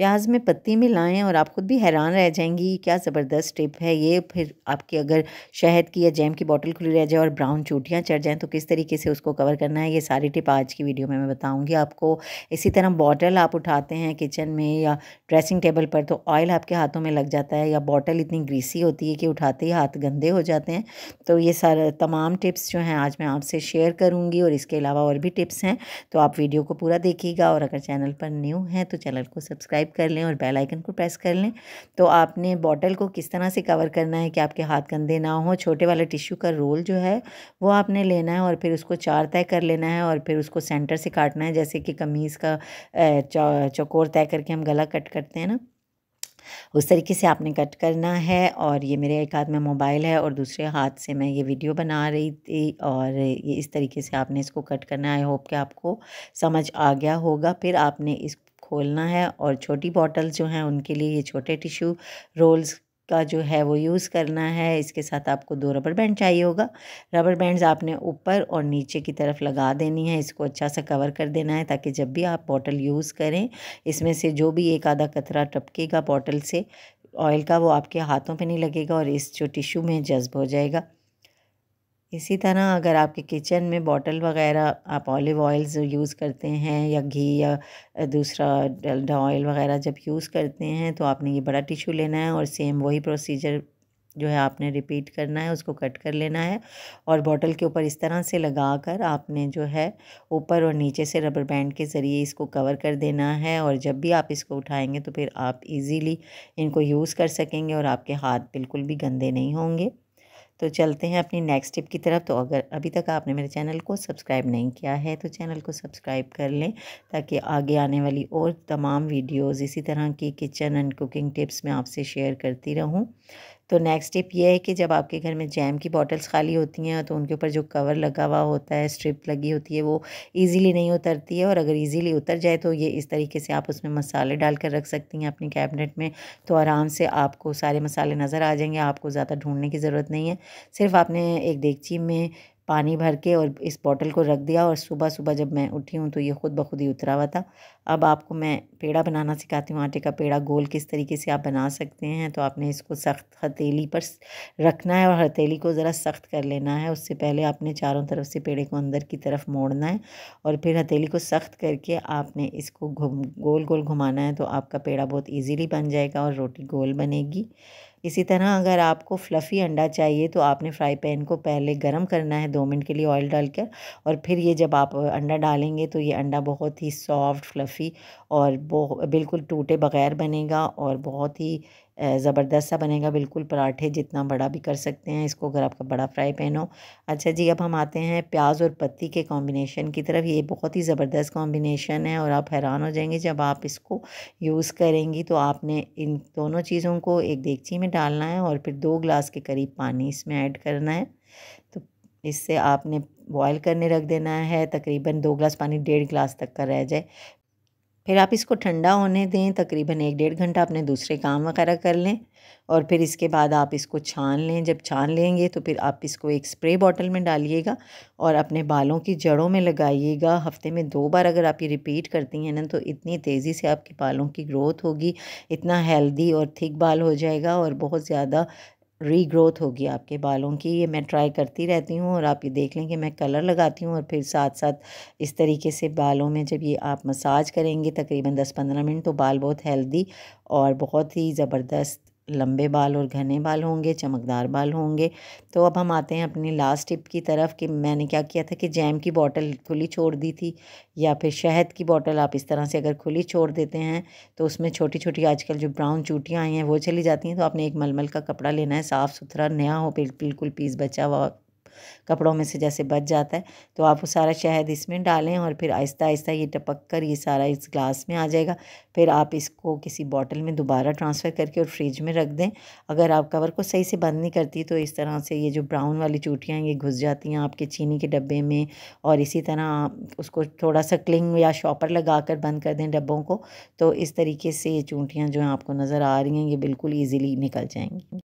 प्याज में पत्ती मिलाएं और आप ख़ुद भी हैरान रह जाएंगी क्या ज़बरदस्त टिप है ये फिर आपकी अगर शहद की या जैम की बॉटल खुली रह जाए और ब्राउन चोटियाँ चढ़ जाएँ तो किस तरीके से उसको कवर करना है ये सारी टिप आज की वीडियो में मैं बताऊँगी आपको इसी तरह बॉटल आप उठाते हैं किचन में या ड्रेसिंग टेबल पर तो ऑयल आपके हाथों में लग जाता है या बॉटल इतनी ग्रीसी होती है कि उठाते ही हाथ गंदे हो जाते हैं तो ये सारे तमाम टिप्स जो हैं आज मैं आपसे शेयर करूँगी और इसके अलावा और भी टिप्स हैं तो आप वीडियो को पूरा देखिएगा और अगर चैनल पर न्यू हैं तो चैनल को सब्सक्राइब सब्सक्राइब कर लें और बेल आइकन को प्रेस कर लें तो आपने बॉटल को किस तरह से कवर करना है कि आपके हाथ गंदे ना हो छोटे वाला टिश्यू का रोल जो है वो आपने लेना है और फिर उसको चार तय कर लेना है और फिर उसको सेंटर से काटना है जैसे कि कमीज़ का चौकोर तय करके हम गला कट करते हैं ना उस तरीके से आपने कट करना है और ये मेरे एक हाथ में मोबाइल है और दूसरे हाथ से मैं ये वीडियो बना रही थी और ये इस तरीके से आपने इसको कट करना है आई होप कि आपको समझ आ गया होगा फिर आपने इस खोलना है और छोटी बॉटल्स जो हैं उनके लिए ये छोटे टिश्यू रोल्स का जो है वो यूज़ करना है इसके साथ आपको दो रबर बैंड चाहिए होगा रबर बैंड्स आपने ऊपर और नीचे की तरफ लगा देनी है इसको अच्छा सा कवर कर देना है ताकि जब भी आप बॉटल यूज़ करें इसमें से जो भी एक आधा कतरा टपकेगा बॉटल से ऑयल का वो आपके हाथों पे नहीं लगेगा और इस जो टिश्यू में जज्ब हो जाएगा इसी तरह अगर आपके किचन में बॉटल वगैरह आप ऑलिव ऑयल्स यूज़ करते हैं या घी या दूसरा डेल्डा ऑयल वगैरह जब यूज़ करते हैं तो आपने ये बड़ा टिश्यू लेना है और सेम वही प्रोसीजर जो है आपने रिपीट करना है उसको कट कर लेना है और बॉटल के ऊपर इस तरह से लगा कर आपने जो है ऊपर और नीचे से रबर बैंड के ज़रिए इसको कवर कर देना है और जब भी आप इसको उठाएंगे तो फिर आप इजीली इनको यूज़ कर सकेंगे और आपके हाथ बिल्कुल भी गंदे नहीं होंगे तो चलते हैं अपनी नेक्स्ट टिप की तरफ तो अगर अभी तक आपने मेरे चैनल को सब्सक्राइब नहीं किया है तो चैनल को सब्सक्राइब कर लें ताकि आगे आने वाली और तमाम वीडियोस इसी तरह की किचन एंड कुकिंग टिप्स मैं आपसे शेयर करती रहूं तो नेक्स्ट स्टेप ये है कि जब आपके घर में जैम की बॉटल्स खाली होती हैं तो उनके ऊपर जो कवर लगा हुआ होता है स्ट्रिप लगी होती है वो ईज़िली नहीं उतरती है और अगर ईज़िली उतर जाए तो ये इस तरीके से आप उसमें मसाले डाल कर रख सकती हैं अपनी कैबिनेट में तो आराम से आपको सारे मसाले नज़र आ जाएंगे आपको ज़्यादा ढूंढने की ज़रूरत नहीं है सिर्फ आपने एक देगची में पानी भर के और इस बॉटल को रख दिया और सुबह सुबह जब मैं उठी हूँ तो ये ख़ुद ब खुद ही उतरा हुआ था अब आपको मैं पेड़ा बनाना सिखाती हूँ आटे का पेड़ा गोल किस तरीके से आप बना सकते हैं तो आपने इसको सख्त हथेली पर रखना है और हथेली को ज़रा सख्त कर लेना है उससे पहले आपने चारों तरफ से पेड़े को अंदर की तरफ मोड़ना है और फिर हथेली को सख्त करके आपने इसको घुम गोल गोल घुमाना है तो आपका पेड़ा बहुत ईजीली बन जाएगा और रोटी गोल बनेगी इसी तरह अगर आपको फ्लफ़ी अंडा चाहिए तो आपने फ्राई पैन को पहले गर्म करना है दो मिनट के लिए ऑयल डालकर और फिर ये जब आप अंडा डालेंगे तो ये अंडा बहुत ही सॉफ्ट फ्लफ़ी और बिल्कुल टूटे बग़ैर बनेगा और बहुत ही ज़बरदस्त सा बनेगा बिल्कुल पराठे जितना बड़ा भी कर सकते हैं इसको अगर आपका बड़ा फ्राई पैन हो अच्छा जी अब हम आते हैं प्याज और पत्ती के कॉम्बिनेशन की तरफ ये बहुत ही ज़बरदस्त कॉम्बिनेशन है और आप हैरान हो जाएंगे जब आप इसको यूज़ करेंगी तो आपने इन दोनों चीज़ों को एक देगची में डालना है और फिर दो ग्लास के करीब पानी इसमें ऐड करना है तो इससे आपने बॉयल करने रख देना है तकरीबन दो ग्लास पानी डेढ़ ग्लास तक का रह जाए फिर आप इसको ठंडा होने दें तकरीबन एक डेढ़ घंटा अपने दूसरे काम वगैरह कर लें और फिर इसके बाद आप इसको छान लें जब छान लेंगे तो फिर आप इसको एक स्प्रे बॉटल में डालिएगा और अपने बालों की जड़ों में लगाइएगा हफ्ते में दो बार अगर आप ये रिपीट करती हैं ना तो इतनी तेज़ी से आपके बालों की ग्रोथ होगी इतना हेल्दी और थिक बाल हो जाएगा और बहुत ज़्यादा रीग्रोथ होगी आपके बालों की ये मैं ट्राई करती रहती हूँ और आप ये देख लें कि मैं कलर लगाती हूँ और फिर साथ साथ इस तरीके से बालों में जब ये आप मसाज करेंगे तकरीबन 10-15 मिनट तो बाल बहुत हेल्दी और बहुत ही ज़बरदस्त लंबे बाल और घने बाल होंगे चमकदार बाल होंगे तो अब हम आते हैं अपनी लास्ट टिप की तरफ कि मैंने क्या किया था कि जैम की बॉटल खुली छोड़ दी थी या फिर शहद की बॉटल आप इस तरह से अगर खुली छोड़ देते हैं तो उसमें छोटी छोटी आजकल जो ब्राउन चूटियाँ आई हैं वो चली जाती हैं तो आपने एक मलमल का कपड़ा लेना है साफ़ सुथरा नया हो बिल्कुल पीस बचा हुआ कपड़ों में से जैसे बच जाता है तो आप वो सारा शहद इसमें डालें और फिर आहिस्ता आहिस्ता ये टपक कर ये सारा इस ग्लास में आ जाएगा फिर आप इसको किसी बॉटल में दोबारा ट्रांसफ़र करके और फ्रिज में रख दें अगर आप कवर को सही से बंद नहीं करती तो इस तरह से ये जो ब्राउन वाली चूटियाँ ये घुस जाती हैं आपके चीनी के डब्बे में और इसी तरह उसको थोड़ा सा क्लिंग या शॉपर लगा कर बंद कर दें डब्बों को तो इस तरीके से ये चूंटियाँ जो हैं आपको नज़र आ रही हैं ये बिल्कुल ईजिली निकल जाएंगी